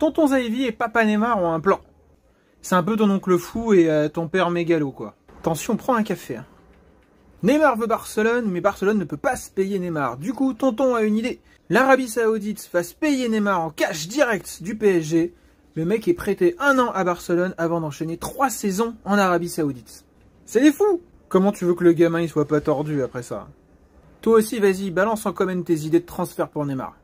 Tonton Zaevi et Papa Neymar ont un plan. C'est un peu ton oncle fou et euh, ton père mégalo, quoi. Attention, prends un café. Hein. Neymar veut Barcelone, mais Barcelone ne peut pas se payer Neymar. Du coup, Tonton a une idée. L'Arabie Saoudite fasse payer Neymar en cash direct du PSG. Le mec est prêté un an à Barcelone avant d'enchaîner trois saisons en Arabie Saoudite. C'est des fous Comment tu veux que le gamin il soit pas tordu après ça Toi aussi, vas-y, balance en commun tes idées de transfert pour Neymar.